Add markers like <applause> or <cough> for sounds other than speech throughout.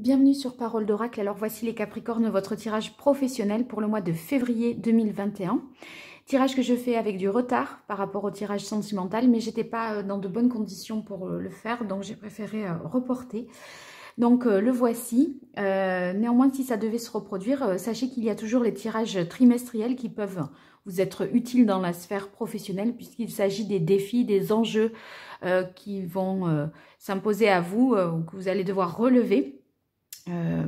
Bienvenue sur Parole d'Oracle. Alors voici les Capricornes, votre tirage professionnel pour le mois de février 2021. Tirage que je fais avec du retard par rapport au tirage sentimental, mais j'étais pas euh, dans de bonnes conditions pour euh, le faire, donc j'ai préféré euh, reporter. Donc le voici. néanmoins, si ça devait se reproduire, sachez qu'il y a toujours les tirages trimestriels qui peuvent vous être utiles dans la sphère professionnelle puisqu'il s'agit des défis, des enjeux qui vont s'imposer à vous, ou que vous allez devoir relever. Euh,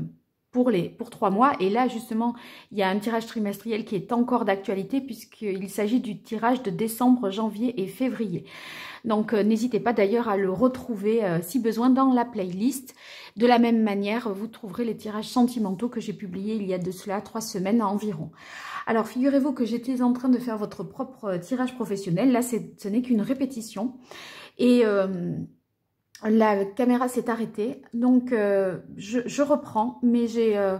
pour, les, pour trois mois. Et là, justement, il y a un tirage trimestriel qui est encore d'actualité puisqu'il s'agit du tirage de décembre, janvier et février. Donc, euh, n'hésitez pas d'ailleurs à le retrouver euh, si besoin dans la playlist. De la même manière, vous trouverez les tirages sentimentaux que j'ai publiés il y a de cela trois semaines environ. Alors, figurez-vous que j'étais en train de faire votre propre tirage professionnel. Là, ce n'est qu'une répétition. Et la caméra s'est arrêtée. Donc, euh, je, reprends, mais euh,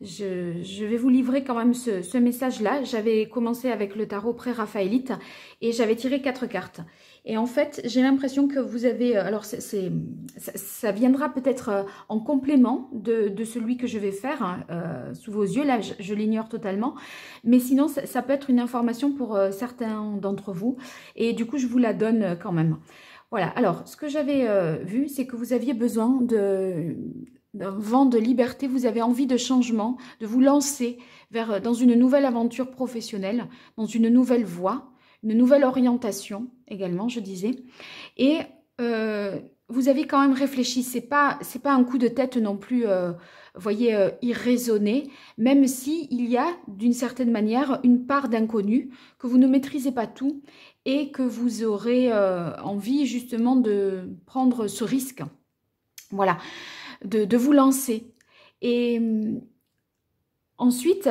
je, vais vous livrer quand même ce, message-là. J'avais commencé avec le tarot pré-raphaélite et j'avais tiré quatre cartes. Et en fait, j'ai l'impression que vous avez... Euh, alors, ça, viendra peut-être en complément de, celui que je vais faire hein, sous vos yeux. Là, je, l'ignore totalement. Mais sinon, ça, peut être une information pour certains d'entre vous. Et du coup, je vous la donne quand même. Voilà, alors ce que j'avais euh, vu, c'est que vous aviez besoin d'un vent de liberté, vous avez envie de changement, de vous lancer vers, euh, dans une nouvelle aventure professionnelle, dans une nouvelle voie, une nouvelle orientation également, je disais. Et euh, vous avez quand même réfléchi. C'est pas c'est pas un coup de tête non plus, euh, voyez, euh, irraisonné. Même si il y a d'une certaine manière une part d'inconnu que vous ne maîtrisez pas tout et que vous aurez euh, envie justement de prendre ce risque. Voilà, de, de vous lancer. Et mm, ensuite,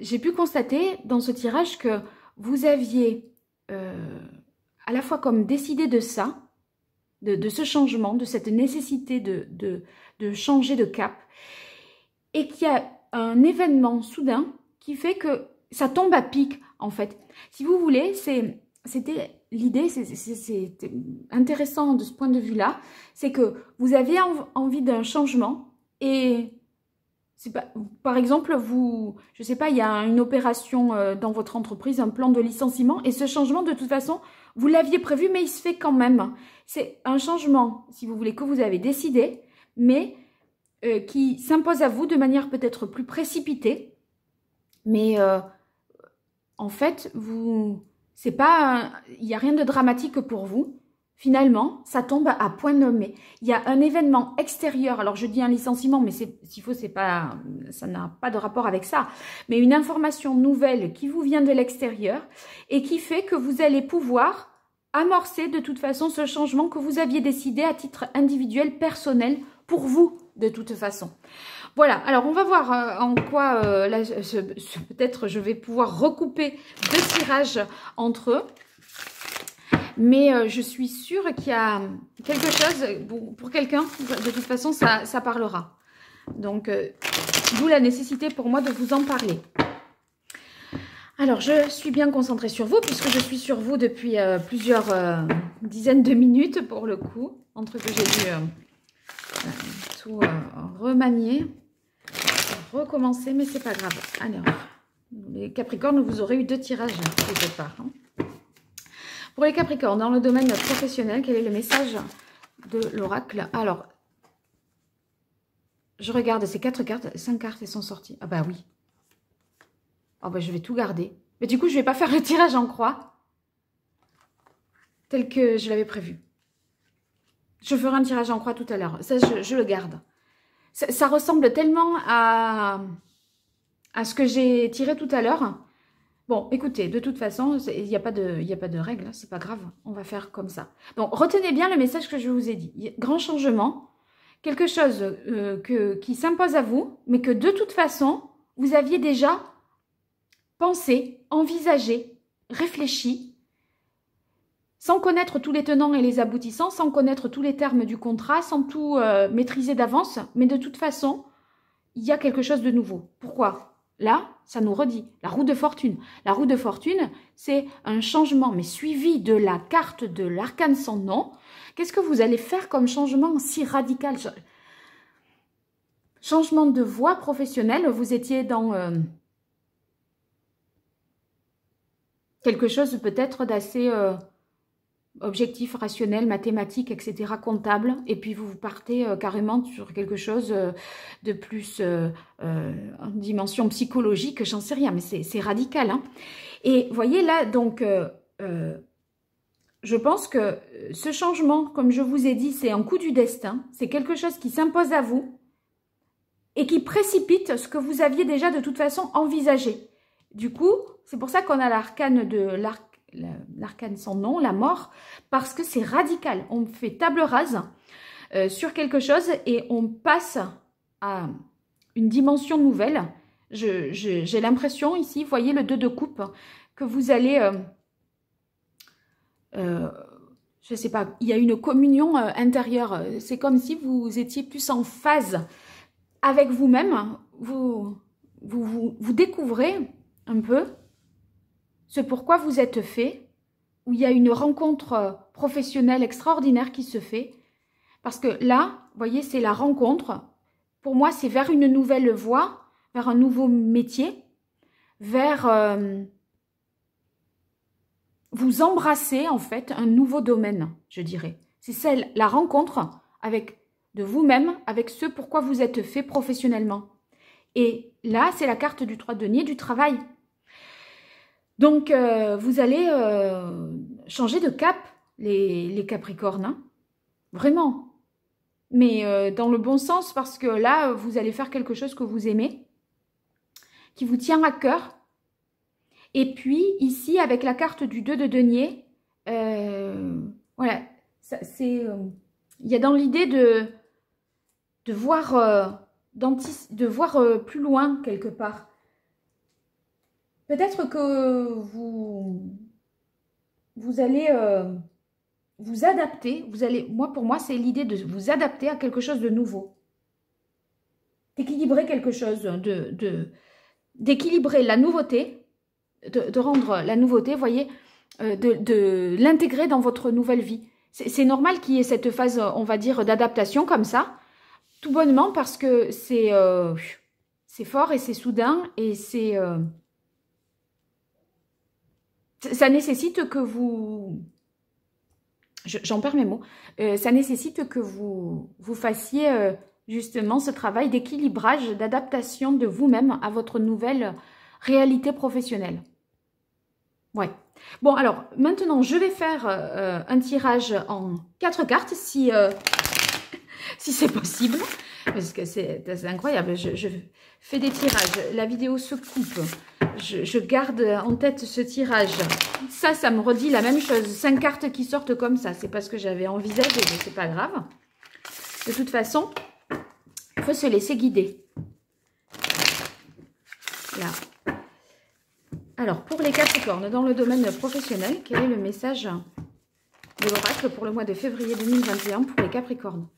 j'ai pu constater dans ce tirage que vous aviez à la fois comme décidé de ça, de, ce changement, de cette nécessité de, de, changer de cap, et qu'il y a un événement soudain qui fait que ça tombe à pic, en fait. Si vous voulez, c'était l'idée, c'est intéressant de ce point de vue-là, c'est que vous aviez envie d'un changement et par exemple, vous, je sais pas, il y a une opération euh, dans votre entreprise, un plan de licenciement, et ce changement, de toute façon, vous l'aviez prévu, mais il se fait quand même. C'est un changement, si vous voulez, que vous avez décidé, mais euh, qui s'impose à vous de manière peut-être plus précipitée. Mais euh, en fait, vous, c'est pas, il n'y a rien de dramatique pour vous. Finalement, ça tombe à point nommé. Il y a un événement extérieur. Alors, je dis un licenciement, mais s'il faut, c'est pas, ça n'a pas de rapport avec ça. Mais une information nouvelle qui vous vient de l'extérieur et qui fait que vous allez pouvoir amorcer de toute façon ce changement que vous aviez décidé à titre individuel, personnel, pour vous, de toute façon. Voilà, alors on va voir euh, en quoi, euh, peut-être je vais pouvoir recouper deux tirages entre eux. Mais euh, je suis sûre qu'il y a quelque chose, pour quelqu'un, de toute façon, ça, parlera. Donc, euh, d'où la nécessité pour moi de vous en parler. Alors, je suis bien concentrée sur vous, puisque je suis sur vous depuis euh, plusieurs dizaines de minutes, pour le coup, entre que j'ai dû tout remanier, recommencer, mais c'est pas grave. Alors, les Capricornes, vous aurez eu deux tirages, quelque part. Hein. Pour les Capricornes, dans le domaine professionnel, quel est le message de l'oracle Alors, je regarde ces quatre cartes, cinq cartes, elles sont sorties. Ah bah oui. Ah bah je vais tout garder. Mais du coup, je ne vais pas faire le tirage en croix, tel que je l'avais prévu. Je ferai un tirage en croix tout à l'heure. Ça, je, le garde. Ça, ça ressemble tellement à, à ce que j'ai tiré tout à l'heure Bon, écoutez, de toute façon, il n'y a, pas de, a pas de règle, hein, c'est pas grave, on va faire comme ça. Donc, retenez bien le message que je vous ai dit. Grand changement, quelque chose euh, qui s'impose à vous, mais que de toute façon, vous aviez déjà pensé, envisagé, réfléchi, sans connaître tous les tenants et les aboutissants, sans connaître tous les termes du contrat, sans tout euh, maîtriser d'avance, mais de toute façon, il y a quelque chose de nouveau. Pourquoi Là, ça nous redit la roue de fortune. La roue de fortune, c'est un changement, mais suivi de la carte de l'arcane sans nom. Qu'est-ce que vous allez faire comme changement si radical Changement de voie professionnelle, vous étiez dans euh, quelque chose peut-être d'assez... Euh, objectif rationnels, mathématiques, etc., comptable, et puis vous partez euh, carrément sur quelque chose euh, de plus euh, en dimension psychologique, j'en sais rien, mais c'est radical. Hein. Et voyez là, donc, je pense que ce changement, comme je vous ai dit, c'est un coup du destin, c'est quelque chose qui s'impose à vous et qui précipite ce que vous aviez déjà de toute façon envisagé. Du coup, c'est pour ça qu'on a l'arcane de l'arc l'arcane sans nom, la mort, parce que c'est radical. On fait table rase euh, sur quelque chose et on passe à une dimension nouvelle. J'ai l'impression ici, vous voyez le 2 de coupe, que vous allez... Euh, euh, je ne sais pas, il y a une communion intérieure. C'est comme si vous étiez plus en phase avec vous-même. vous, vous découvrez un peu ce pourquoi vous êtes fait, où il y a une rencontre professionnelle extraordinaire qui se fait. Parce que là, vous voyez, c'est la rencontre. Pour moi, c'est vers une nouvelle voie, vers un nouveau métier, vers euh, vous embrasser en fait un nouveau domaine, je dirais. C'est celle, la rencontre avec de vous-même, avec ce pourquoi vous êtes fait professionnellement. Et là, c'est la carte du 3 denier du travail. Donc, euh, vous allez euh, changer de cap, les, Capricornes. Hein. Vraiment. Mais euh, dans le bon sens, parce que là, vous allez faire quelque chose que vous aimez, qui vous tient à cœur. Et puis, ici, avec la carte du 2 de denier, voilà, c'est... Il y a dans l'idée de, de voir, de voir plus loin quelque part Peut-être que vous, vous allez euh, vous adapter. Vous allez, moi, pour moi, c'est l'idée de vous adapter à quelque chose de nouveau. D'équilibrer quelque chose, de d'équilibrer la nouveauté, de, de, rendre la nouveauté, vous voyez, euh, de, de l'intégrer dans votre nouvelle vie. C'est normal qu'il y ait cette phase, on va dire, d'adaptation comme ça, tout bonnement parce que c'est euh, fort et c'est soudain et c'est... Euh, ça nécessite que vous... J'en perds mes mots. Euh, ça nécessite que vous, vous fassiez euh, justement ce travail d'équilibrage, d'adaptation de vous-même à votre nouvelle réalité professionnelle. Ouais. Bon, alors, maintenant, je vais faire euh, un tirage en quatre cartes. Si, <laughs> si c'est possible, parce que c'est incroyable. Je, fais des tirages, la vidéo se coupe, je, garde en tête ce tirage. Ça, ça me redit la même chose. Cinq cartes qui sortent comme ça, c'est pas ce que j'avais envisagé, mais c'est pas grave. De toute façon, il faut se laisser guider. Là. Alors, pour les Capricornes, dans le domaine professionnel, quel est le message de l'oracle pour le mois de février 2021 pour les Capricornes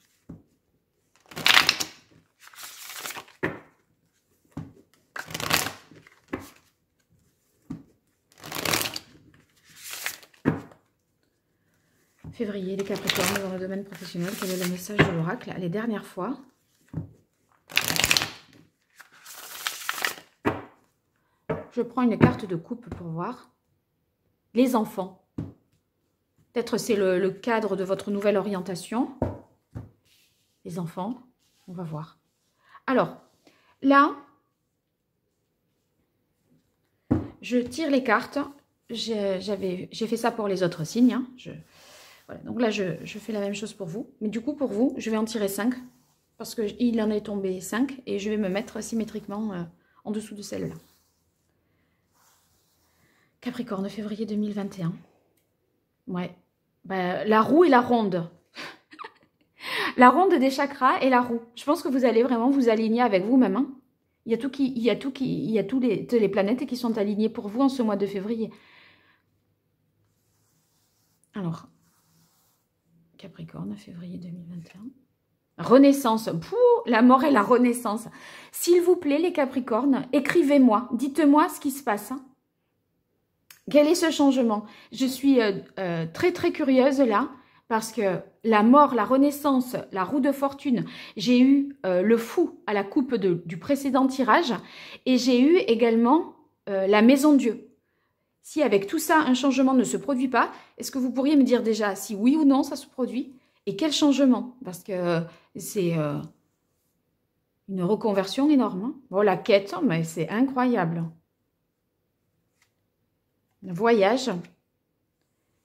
Février, les Capricornes dans le domaine professionnel, quel est le message de l'oracle Les dernières fois. Je prends une carte de coupe pour voir. Les enfants. Peut-être c'est le, cadre de votre nouvelle orientation. Les enfants, on va voir. Alors, là, je tire les cartes. J'ai fait ça pour les autres signes. Hein. Je, donc là, je, fais la même chose pour vous. Mais du coup, pour vous, je vais en tirer 5, parce qu'il en est tombé 5, et je vais me mettre symétriquement euh, en dessous de celle-là. Capricorne, février 2021. Ouais, bah, la roue et la ronde. <laughs> la ronde des chakras et la roue. Je pense que vous allez vraiment vous aligner avec vous-même. Hein. Il y a tout qui, il y a tout qui, a tous les, les planètes qui sont alignées pour vous en ce mois de février. Alors, Capricorne, février 2021. Renaissance. la mort et la renaissance. S'il vous plaît, les Capricornes, écrivez-moi. Dites-moi ce qui se passe. Hein. Quel est ce changement Je suis euh, euh, très, très curieuse là, parce que la mort, la renaissance, la roue de fortune, j'ai eu euh, le fou à la coupe du précédent tirage, et j'ai eu également la maison Dieu. Si avec tout ça, un changement ne se produit pas, est-ce que vous pourriez me dire déjà si oui ou non ça se produit Et quel changement Parce que euh, c'est euh, une reconversion énorme. Hein. bon, la quête, oh, mais c'est incroyable. Le voyage,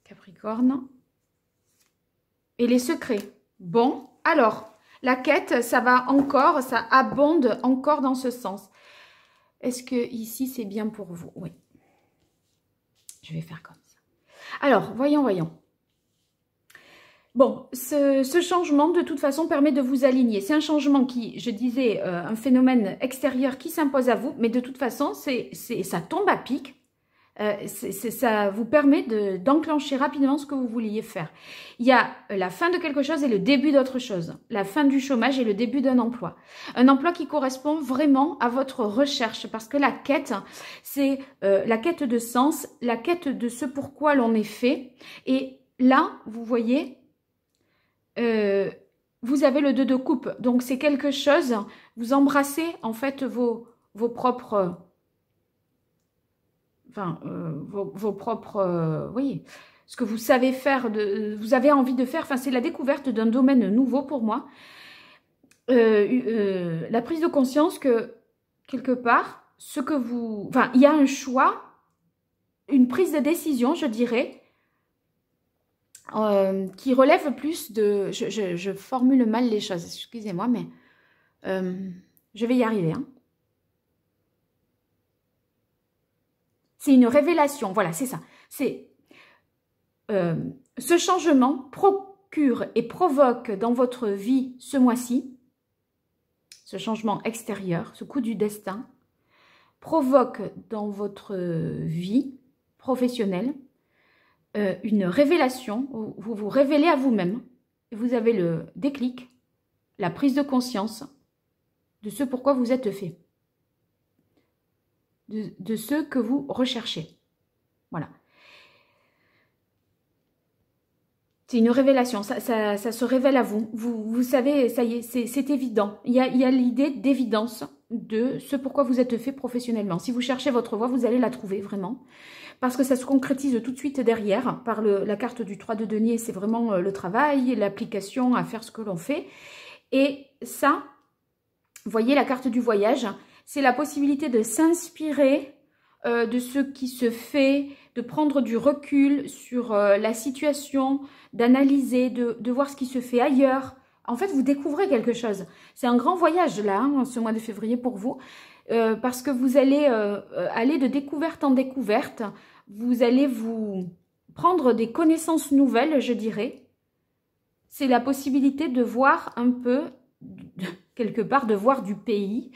Capricorne. Et les secrets. Bon, alors, la quête, ça va encore, ça abonde encore dans ce sens. Est-ce que ici, c'est bien pour vous Oui. Je vais faire comme ça. Alors, voyons, voyons. Bon, ce, changement, de toute façon, permet de vous aligner. C'est un changement qui, je disais, euh, un phénomène extérieur qui s'impose à vous, mais de toute façon, c'est ça tombe à pic euh, ça vous permet d'enclencher rapidement ce que vous vouliez faire. Il y a euh, la fin de quelque chose et le début d'autre chose. La fin du chômage et le début d'un emploi. Un emploi qui correspond vraiment à votre recherche parce que la quête, c'est euh, la quête de sens, la quête de ce pourquoi l'on est fait. Et là, vous voyez, euh, vous avez le deux de coupe. Donc, c'est quelque chose, vous embrassez en fait vos, vos propres enfin, euh, vos, propres, euh, oui, ce que vous savez faire, vous avez envie de faire. Enfin, c'est la découverte d'un domaine nouveau pour moi. Euh, la prise de conscience que quelque part, ce que vous, enfin, il y a un choix, une prise de décision, je dirais, qui relève plus de, je, je, formule mal les choses, excusez-moi, mais je vais y arriver. Hein C'est une révélation. Voilà, c'est ça. C'est euh, ce changement procure et provoque dans votre vie ce mois-ci, ce changement extérieur, ce coup du destin, provoque dans votre vie professionnelle euh, une révélation. vous vous révélez à vous-même. Vous avez le déclic, la prise de conscience de ce pourquoi vous êtes fait de, ce que vous recherchez. Voilà. C'est une révélation, ça, se révèle à vous. Vous, savez, ça y est, c'est évident. Il y a l'idée d'évidence de ce pourquoi vous êtes fait professionnellement. Si vous cherchez votre voie, vous allez la trouver vraiment. Parce que ça se concrétise tout de suite derrière par la carte du 3 de denier. C'est vraiment euh, le travail, l'application à faire ce que l'on fait. Et ça, voyez la carte du voyage, c'est la possibilité de s'inspirer euh, de ce qui se fait, de prendre du recul sur euh, la situation, d'analyser, de, voir ce qui se fait ailleurs. En fait, vous découvrez quelque chose. C'est un grand voyage, là, hein, ce mois de février pour vous, euh, parce que vous allez aller de découverte en découverte. Vous allez vous prendre des connaissances nouvelles, je dirais. C'est la possibilité de voir un peu quelque part de voir du pays,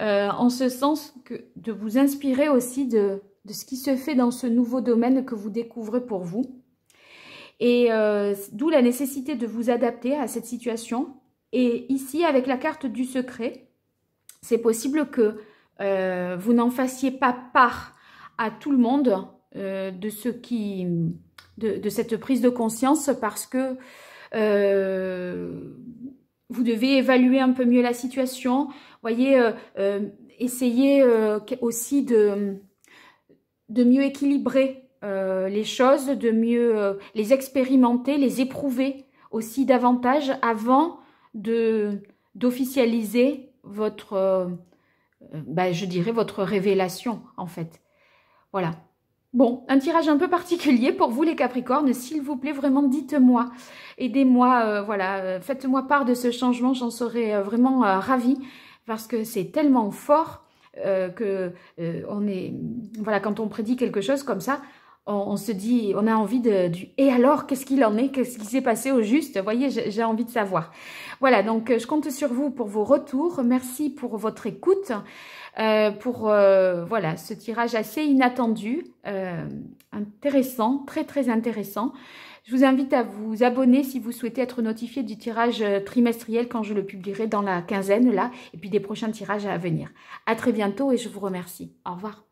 euh, en ce sens que de vous inspirer aussi de, de, ce qui se fait dans ce nouveau domaine que vous découvrez pour vous. Et euh, d'où la nécessité de vous adapter à cette situation. Et ici, avec la carte du secret, c'est possible que euh, vous n'en fassiez pas part à tout le monde de ce qui... De, de, cette prise de conscience parce que vous devez évaluer un peu mieux la situation. Voyez, euh, euh, euh, aussi de, de mieux équilibrer les choses, de mieux les expérimenter, les éprouver aussi davantage avant d'officialiser votre, bah, je dirais, votre révélation en fait. Voilà. Bon, un tirage un peu particulier pour vous les Capricornes, s'il vous plaît, vraiment dites-moi, aidez-moi, euh, voilà, euh, faites-moi part de ce changement, j'en serai euh, vraiment ravie, parce que c'est tellement fort que on est, voilà, quand on prédit quelque chose comme ça, on, se dit, on a envie de, du et alors, qu'est-ce qu'il en est, qu'est-ce qui s'est passé au juste, vous voyez, j'ai envie de savoir. Voilà, donc euh, je compte sur vous pour vos retours, merci pour votre écoute, euh, pour euh, voilà ce tirage assez inattendu, intéressant, très très intéressant. Je vous invite à vous abonner si vous souhaitez être notifié du tirage trimestriel quand je le publierai dans la quinzaine là, et puis des prochains tirages à venir. À très bientôt et je vous remercie. Au revoir.